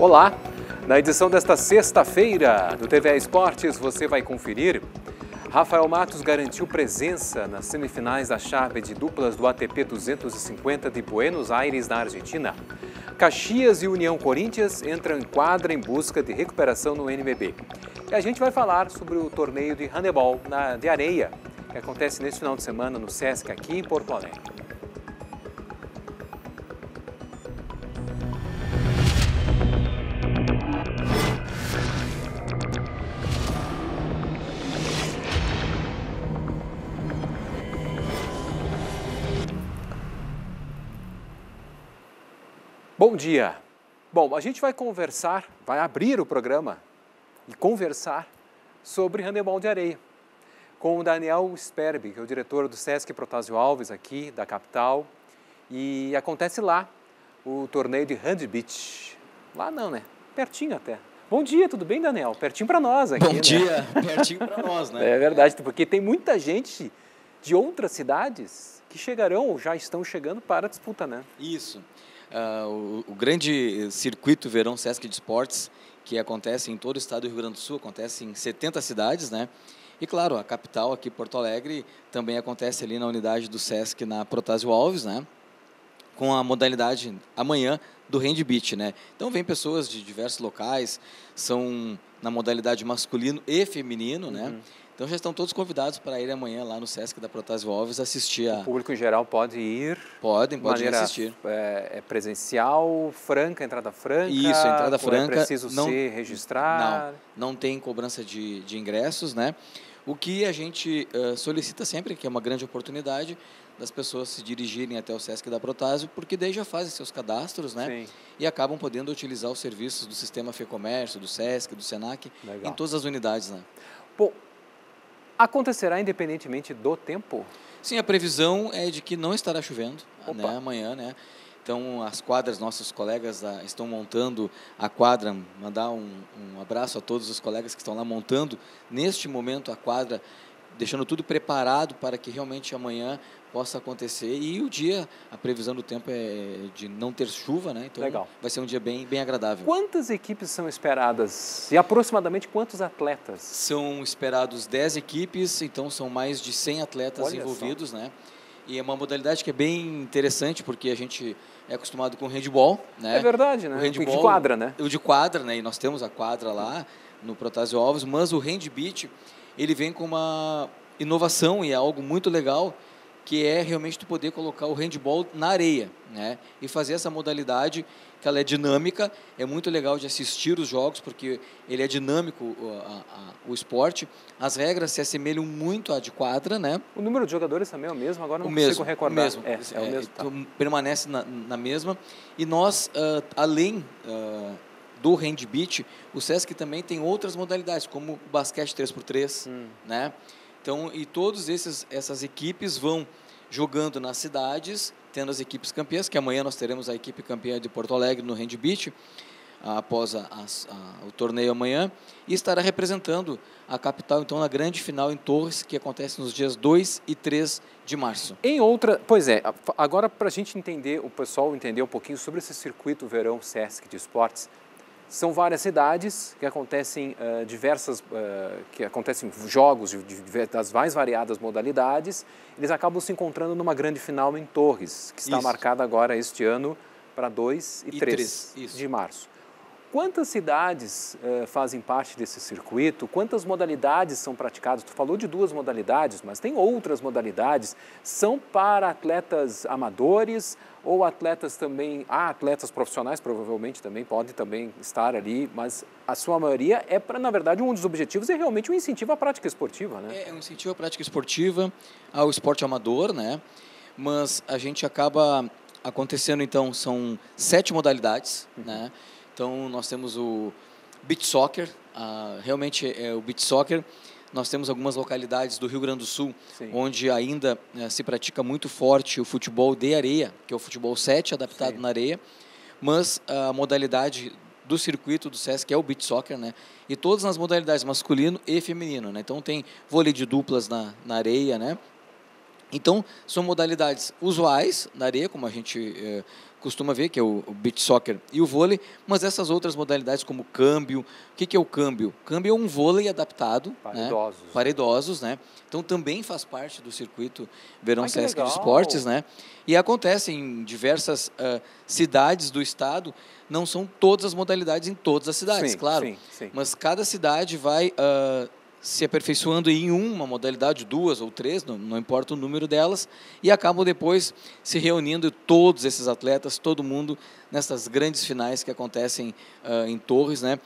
Olá! Na edição desta sexta-feira do TVA Esportes, você vai conferir. Rafael Matos garantiu presença nas semifinais da chave de duplas do ATP 250 de Buenos Aires, na Argentina. Caxias e União Corinthians entram em quadra em busca de recuperação no NBB. E a gente vai falar sobre o torneio de handebol na, de areia, que acontece neste final de semana no Sesc aqui em Porto Alegre. Bom dia. Bom, a gente vai conversar, vai abrir o programa e conversar sobre handebol de areia com o Daniel Sperbe, que é o diretor do SESC Protásio Alves aqui da capital. E acontece lá o torneio de Beach. Lá não, né? Pertinho até. Bom dia, tudo bem, Daniel? Pertinho para nós aqui. Bom né? dia, pertinho para nós, né? É verdade, porque tem muita gente de outras cidades que chegarão ou já estão chegando para a disputa, né? Isso uh, o, o, grande eh, circuito Verão Sesc de Esportes, que acontece em todo o estado do Rio Grande do Sul, acontece em 70 cidades, né? E claro, a capital aqui, Porto Alegre, também acontece ali na unidade do Sesc na Protásio Alves, né? Com a modalidade amanhã do Hand Beat, né? Então vem pessoas de diversos locais, são na modalidade masculino e feminino, né? uhum. né? Então já estão todos convidados para ir amanhã lá no Sesc da Protásio Alves assistir a... O público em geral pode ir? Podem, podem maneira, assistir. É, é, presencial, franca, entrada franca? Isso, entrada é franca. É preciso não, se registrar? Não, não tem cobrança de, de ingressos, né? O que a gente uh, solicita sempre, que é uma grande oportunidade, das pessoas se dirigirem até o SESC da Protásio, porque daí já fazem seus cadastros, né? Sim. E acabam podendo utilizar os serviços do sistema Fecomércio, do SESC, do SENAC, Legal. em todas as unidades, né? Bom, acontecerá independentemente do tempo? Sim, a previsão é de que não estará chovendo né, amanhã, né? Então, as quadras, nossos colegas ah, estão montando a quadra. Mandar um, um abraço a todos os colegas que estão lá montando, neste momento, a quadra deixando tudo preparado para que realmente amanhã possa acontecer. E o dia, a previsão do tempo é de não ter chuva, né? Então Legal. vai ser um dia bem, bem agradável. Quantas equipes são esperadas e aproximadamente quantos atletas? São esperados 10 equipes, então são mais de 100 atletas Olha envolvidos, só. né? E é uma modalidade que é bem interessante, porque a gente é acostumado com o handball, né? É verdade, né? O handball, de quadra, né? O de quadra, né? E nós temos a quadra lá no Protásio Alves, mas o handbeat ele vem com uma inovação e é algo muito legal, que é realmente tu poder colocar o handball na areia, né? E fazer essa modalidade que ela é dinâmica, é muito legal de assistir os jogos porque ele é dinâmico a, a, o esporte. As regras se assemelham muito à de quadra, né? O número de jogadores também é o mesmo, agora não o consigo mesmo, recordar. O mesmo, é, é, é o mesmo. Tá. Permanece na, na, mesma. E nós, uh, além uh, do Beach, o SESC também tem outras modalidades, como o basquete 3x3, hum. né? Então, e todas essas equipes vão jogando nas cidades, tendo as equipes campeãs, que amanhã nós teremos a equipe campeã de Porto Alegre no Beach após a, a, a, o torneio amanhã, e estará representando a capital, então, na grande final em Torres, que acontece nos dias 2 e 3 de março. Em outra, pois é, agora para a gente entender, o pessoal entender um pouquinho sobre esse circuito verão SESC de esportes, são várias cidades que acontecem uh, diversas, uh, que acontecem jogos de, de, das mais variadas modalidades. Eles acabam se encontrando numa grande final em Torres, que está Isso. marcada agora este ano para 2 e 3 de março. Quantas cidades uh, fazem parte desse circuito? Quantas modalidades são praticadas? Tu falou de duas modalidades, mas tem outras modalidades. São para atletas amadores, ou atletas também, há atletas profissionais provavelmente também podem também estar ali, mas a sua maioria é para, na verdade, um dos objetivos é realmente um incentivo à prática esportiva, né? É, é um incentivo à prática esportiva, ao esporte amador, né? Mas a gente acaba acontecendo então são sete modalidades, uhum. né? Então nós temos o beach soccer, a, realmente é o beach soccer nós temos algumas localidades do Rio Grande do Sul Sim. onde ainda né, se pratica muito forte o futebol de areia, que é o futebol 7 adaptado Sim. na areia, mas a modalidade do circuito do SESC é o beach soccer, né? E todas nas modalidades masculino e feminino, né? Então tem vôlei de duplas na, na areia, né? Então são modalidades usuais na areia, como a gente eh, costuma ver, que é o, beach soccer e o vôlei, mas essas outras modalidades como câmbio, o que, que é o câmbio? Câmbio é um vôlei adaptado para, né? idosos. para idosos, né? Então também faz parte do circuito Verão Ai, Sesc de Esportes, né? E acontece em diversas uh, cidades do estado, não são todas as modalidades em todas as cidades, sim, claro, sim, sim. mas cada cidade vai uh, se aperfeiçoando em uma modalidade, duas ou três, não, não, importa o número delas, e acabam depois se reunindo todos esses atletas, todo mundo, nessas grandes finais que acontecem uh, em Torres, né?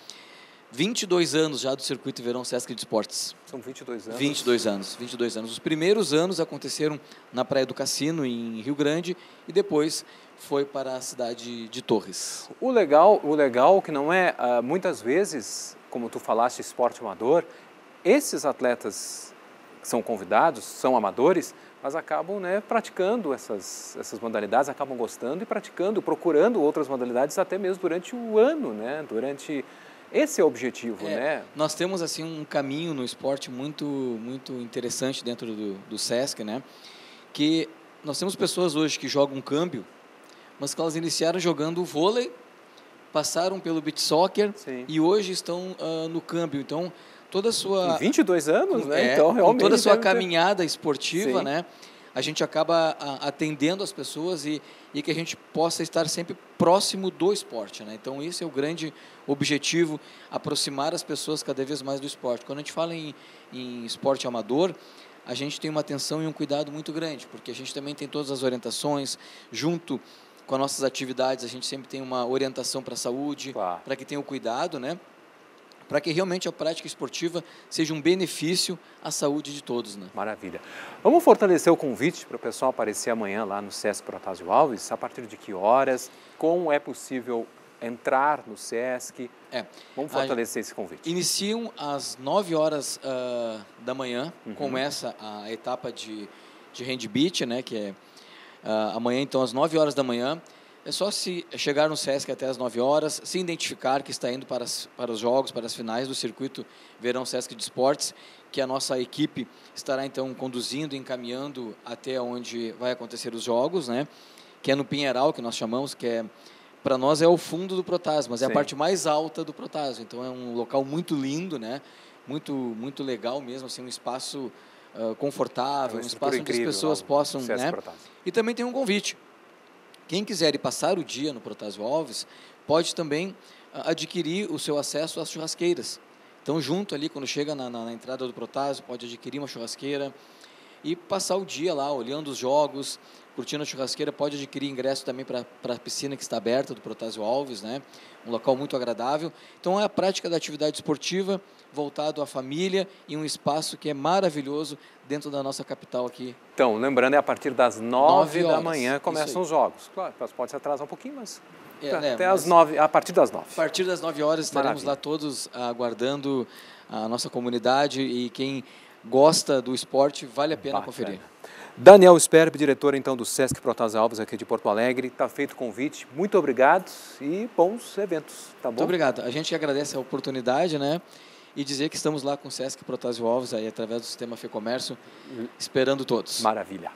22 anos já do Circuito Verão Sesc de Esportes. São 22 anos? 22 anos, 22 anos. Os primeiros anos aconteceram na Praia do Cassino, em Rio Grande, e depois foi para a cidade de Torres. O legal, o legal que não é, ah, muitas vezes, como tu falaste, esporte amador, esses atletas que são convidados, são amadores, mas acabam né, praticando essas, essas modalidades, acabam gostando e praticando, procurando outras modalidades até mesmo durante o ano, né? Durante esse é o objetivo, é, né? Nós temos assim um caminho no esporte muito muito interessante dentro do, do Sesc, né? Que nós temos pessoas hoje que jogam câmbio, mas que elas iniciaram jogando vôlei, passaram pelo beach soccer Sim. e hoje estão uh, no câmbio. Então toda a sua. Em 22 anos, né? É, então, realmente. Com toda a sua caminhada ter... esportiva, Sim. né? A gente acaba atendendo as pessoas e, e que a gente possa estar sempre próximo do esporte, né? Então, esse é o grande objetivo, aproximar as pessoas cada vez mais do esporte. Quando a gente fala em, em esporte amador, a gente tem uma atenção e um cuidado muito grande, porque a gente também tem todas as orientações junto com as nossas atividades, a gente sempre tem uma orientação para a saúde, claro. para que tenha o cuidado, né? para que realmente a prática esportiva seja um benefício à saúde de todos. Né? Maravilha. Vamos fortalecer o convite para o pessoal aparecer amanhã lá no SESC Protásio Alves? A partir de que horas? Como é possível entrar no SESC? É. Vamos fortalecer a, esse convite. Iniciam às 9 horas uh, da manhã, uhum. começa a etapa de, de handbeat, né, que é uh, amanhã, então, às 9 horas da manhã. É só se chegar no SESC até as 9 horas, se identificar que está indo para, as, para os jogos, para as finais do circuito Verão SESC de Esportes, que a nossa equipe estará então conduzindo, encaminhando até onde vai acontecer os jogos, né? Que é no Pinheiral, que nós chamamos, que é para nós é o fundo do Protásio, mas é a parte mais alta do Protásio. Então é um local muito lindo, né? Muito muito legal mesmo, assim, um espaço uh, confortável, é um, espaço onde as pessoas né? possam, né? E também tem um convite quem quiser passar o dia no Protásio Alves, pode também ah, adquirir o seu acesso às churrasqueiras. Então, junto ali, quando chega na, na, na entrada do Protásio, pode adquirir uma churrasqueira, e passar o dia lá olhando os jogos, curtindo a churrasqueira, pode adquirir ingresso também para a piscina que está aberta do Protásio Alves, né? um local muito agradável. Então é a prática da atividade esportiva voltado à família e um espaço que é maravilhoso dentro da nossa capital aqui. Então, lembrando, é a partir das nove da manhã começam os jogos. Claro, pode se atrasar um pouquinho, mas é, né, até mas... as nove a partir das nove A partir das nove horas estaremos Maravilha. lá todos aguardando a nossa comunidade e quem gosta do esporte, vale a pena Bacana. conferir. Daniel Sperb, diretor então do Sesc Protas Alves aqui de Porto Alegre, está feito o convite. Muito obrigado e bons eventos, tá bom? Muito obrigado. A gente agradece a oportunidade, né? E dizer que estamos lá com o Sesc Protásio Alves aí através do sistema Fecomércio, Comércio, esperando todos. Maravilha.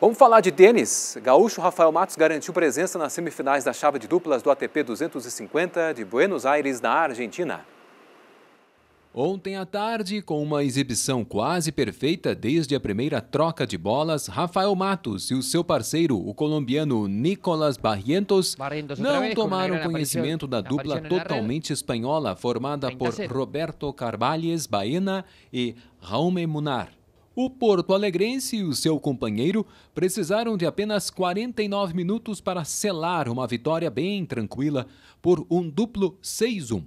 Vamos falar de tênis. Gaúcho Rafael Matos garantiu presença nas semifinais da chave de duplas do ATP 250 de Buenos Aires, na Argentina. Ontem à tarde, com uma exibição quase perfeita desde a primeira troca de bolas, Rafael Matos e o seu parceiro, o colombiano Nicolas Barrientos, não tomaram conhecimento da dupla totalmente espanhola formada por Roberto Carvalhes Baena e Raume Munar. O Porto Alegrense e o seu companheiro precisaram de apenas 49 minutos para selar uma vitória bem tranquila por um duplo 6-1.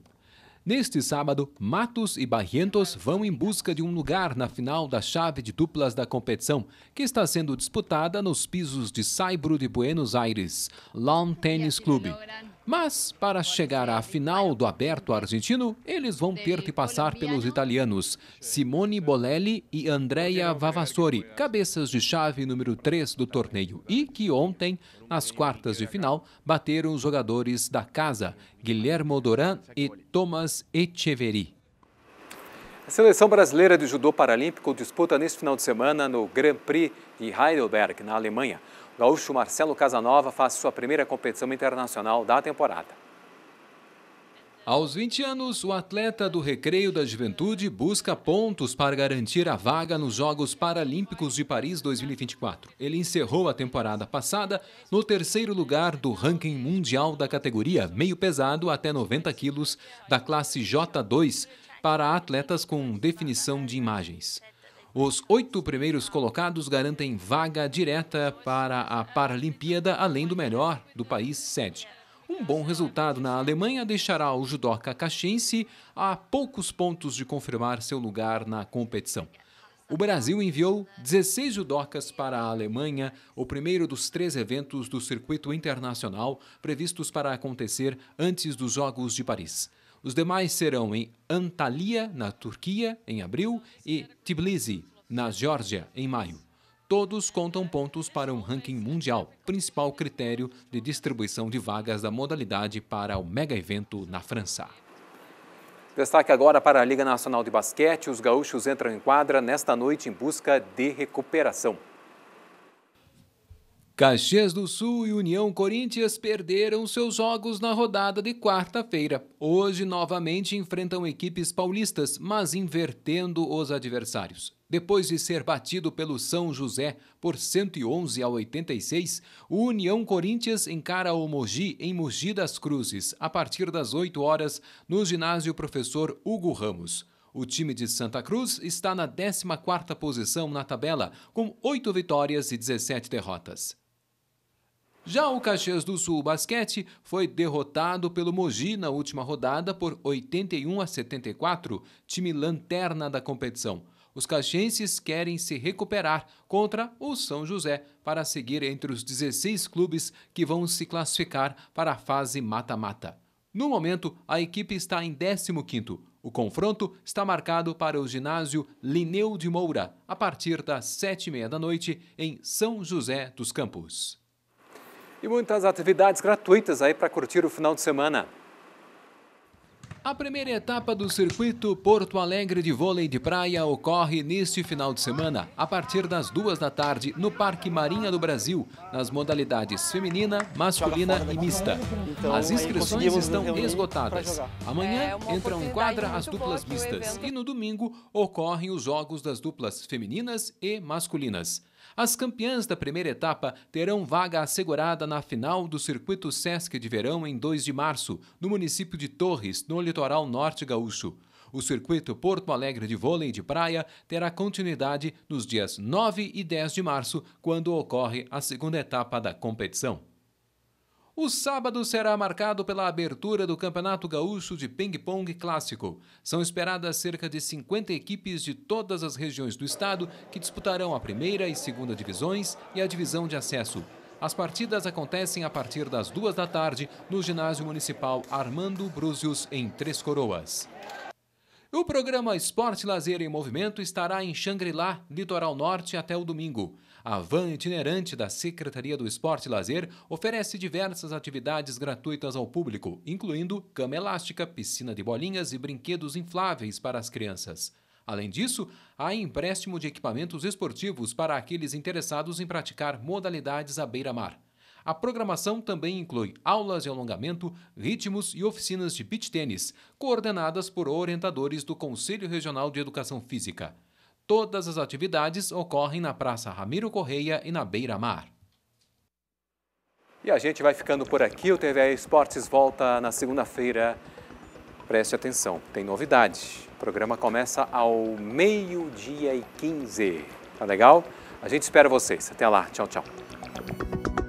Neste sábado, Matos e Barrientos vão em busca de um lugar na final da chave de duplas da competição, que está sendo disputada nos pisos de Saibro de Buenos Aires, Lawn Tennis Clube. Mas, para chegar à final do aberto argentino, eles vão ter que passar pelos italianos Simone Bolelli e Andrea Vavassori, cabeças de chave número 3 do torneio, e que ontem, nas quartas de final, bateram os jogadores da casa, Guilhermo Doran e Thomas Echeveri. A seleção brasileira de judô paralímpico disputa neste final de semana no Grand Prix de Heidelberg, na Alemanha, Gaúcho Marcelo Casanova faz sua primeira competição internacional da temporada. Aos 20 anos, o atleta do Recreio da Juventude busca pontos para garantir a vaga nos Jogos Paralímpicos de Paris 2024. Ele encerrou a temporada passada no terceiro lugar do ranking mundial da categoria meio pesado até 90 quilos da classe J2 para atletas com definição de imagens. Os oito primeiros colocados garantem vaga direta para a Paralimpíada, além do melhor do país sede. Um bom resultado na Alemanha deixará o judoca caxiense a poucos pontos de confirmar seu lugar na competição. O Brasil enviou 16 judocas para a Alemanha, o primeiro dos três eventos do circuito internacional previstos para acontecer antes dos Jogos de Paris. Os demais serão em Antalya, na Turquia, em abril, e Tbilisi, na Geórgia, em maio. Todos contam pontos para um ranking mundial, principal critério de distribuição de vagas da modalidade para o mega evento na França. Destaque agora para a Liga Nacional de Basquete. Os gaúchos entram em quadra nesta noite em busca de recuperação. Caxias do Sul e União Corinthians perderam seus jogos na rodada de quarta-feira. Hoje, novamente, enfrentam equipes paulistas, mas invertendo os adversários. Depois de ser batido pelo São José por 111 a 86, o União Corinthians encara o Mogi em Mogi das Cruzes, a partir das 8 horas, no ginásio professor Hugo Ramos. O time de Santa Cruz está na 14ª posição na tabela, com 8 vitórias e 17 derrotas. Já o Caxias do Sul Basquete foi derrotado pelo Mogi na última rodada por 81 a 74, time lanterna da competição. Os caxienses querem se recuperar contra o São José para seguir entre os 16 clubes que vão se classificar para a fase mata-mata. No momento, a equipe está em 15º. O confronto está marcado para o ginásio Lineu de Moura, a partir das 7h30 da noite, em São José dos Campos e muitas atividades gratuitas aí para curtir o final de semana. A primeira etapa do circuito Porto Alegre de vôlei de praia ocorre neste final de semana, a partir das duas da tarde, no Parque Marinha do Brasil, nas modalidades feminina, masculina e mista. Então, as inscrições estão esgotadas. Amanhã é, é entram quadra as duplas mistas e no domingo ocorrem os jogos das duplas femininas e masculinas. As campeãs da primeira etapa terão vaga assegurada na final do Circuito Sesc de Verão em 2 de março, no município de Torres, no litoral norte gaúcho. O circuito Porto Alegre de vôlei de praia terá continuidade nos dias 9 e 10 de março, quando ocorre a segunda etapa da competição. O sábado será marcado pela abertura do Campeonato Gaúcho de Ping-Pong Clássico. São esperadas cerca de 50 equipes de todas as regiões do estado que disputarão a primeira e segunda divisões e a divisão de acesso. As partidas acontecem a partir das duas da tarde no Ginásio Municipal Armando Brúzios, em Três Coroas. O programa Esporte Lazer em Movimento estará em Xangri-Lá, Litoral Norte, até o domingo. A van itinerante da Secretaria do Esporte e Lazer oferece diversas atividades gratuitas ao público, incluindo cama elástica, piscina de bolinhas e brinquedos infláveis para as crianças. Além disso, há empréstimo de equipamentos esportivos para aqueles interessados em praticar modalidades à beira-mar. A programação também inclui aulas de alongamento, ritmos e oficinas de beach tênis, coordenadas por orientadores do Conselho Regional de Educação Física. Todas as atividades ocorrem na Praça Ramiro Correia e na Beira Mar. E a gente vai ficando por aqui. O TV Esportes volta na segunda-feira. Preste atenção, tem novidade. O programa começa ao meio-dia e 15. Tá legal? A gente espera vocês. Até lá. Tchau, tchau.